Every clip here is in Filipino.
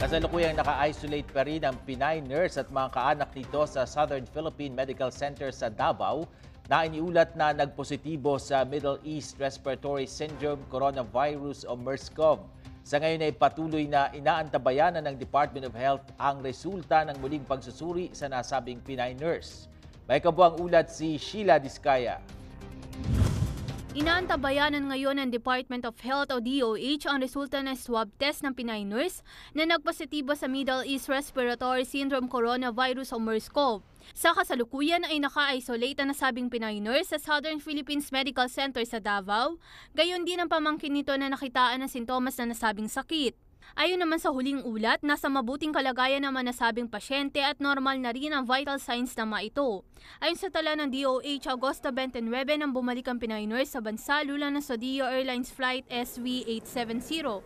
Kasalukuyang naka-isolate pa rin ang Pinay nurse at mga kaanak nito sa Southern Philippine Medical Center sa Davao na iniulat na nagpositibo sa Middle East Respiratory Syndrome Coronavirus o MERS-CoV. Sa ngayon ay patuloy na inaantabayanan ng Department of Health ang resulta ng muling pagsusuri sa nasabing Pinay nurse. May kabuang ulat si Sheila Diskaya. Inaantabayanan ngayon ng Department of Health o DOH ang resulta ng swab test ng Pinay nurse na nagpositibo sa Middle East Respiratory Syndrome Coronavirus o MERS-CoV. Sa kasalukuyan ay naka-isolate ang nasabing Pinay nurse sa Southern Philippines Medical Center sa Davao, gayon din ang pamangkin nito na nakitaan ng sintomas na nasabing sakit. Ayon naman sa huling ulat, nasa mabuting kalagayan naman nasabing pasyente at normal na rin ang vital signs na maito. Ayon sa tala ng DOH, Agosto 29 nang bumalik ang Pinay nurse sa bansa lula na sa Dio Airlines Flight SV870,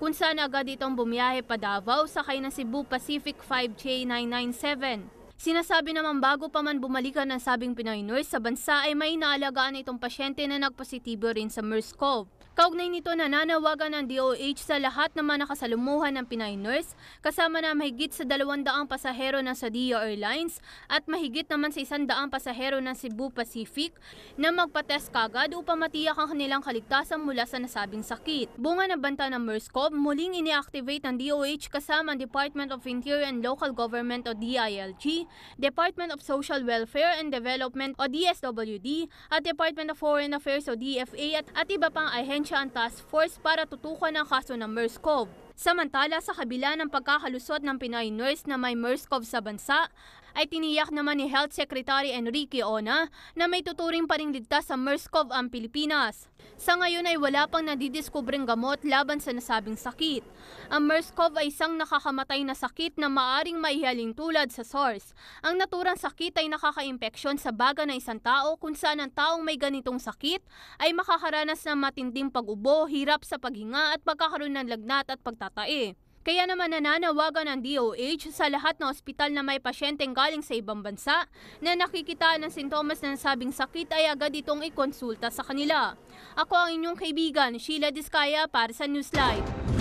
kung saan agad itong bumiyahe pa Davao sakay na Cebu Pacific 5J997. Sinasabi naman bago pa man bumalikan ng sabing Pinoy nurse sa bansa ay may inaalagaan itong pasyente na nagpositibo rin sa MERS-CoV. Kaugnay nito nananawagan ang DOH sa lahat ng mga nakasalumuhan ng Pinoy nurse kasama na mahigit sa 200 pasahero ng Sadia Airlines at mahigit naman sa 100 pasahero ng Cebu Pacific na magpatest kagad upang matiyak ang kanilang kaligtasan mula sa nasabing sakit. Bunga ng banta ng MERS-CoV, muling ini-activate ng DOH kasama ang Department of Interior and Local Government o DILG Department of Social Welfare and Development o DSWD at Department of Foreign Affairs o DFA at, at iba pang ahensya ang task force para tutukan ang kaso ng MERS-CoV. Samantala sa kabila ng pagkakalusot ng Pinoy nurse na may MERSCOV sa bansa, ay tiniyak naman ni Health Secretary Enrique Ona na may tuturing pa rin ligtas sa MERSCOV ang Pilipinas. Sa ngayon ay wala pang nadidiskubreng gamot laban sa nasabing sakit. Ang MERSCOV ay isang nakakamatay na sakit na maaring maihaling tulad sa SARS. Ang naturang sakit ay nakakaimpeksyon sa baga ng isang tao kung saan ang taong may ganitong sakit ay makakaranas ng matinding pag-ubo, hirap sa paghinga at pagkakaroon ng lagnat at pagtatapos bata eh. Kaya naman nananawagan ng DOH sa lahat ng ospital na may pasyenteng galing sa ibang bansa na nakikita ng sintomas ng sabing sakit ay agad itong ikonsulta sa kanila. Ako ang inyong kaibigan, Sheila Diskaya para sa Newslive.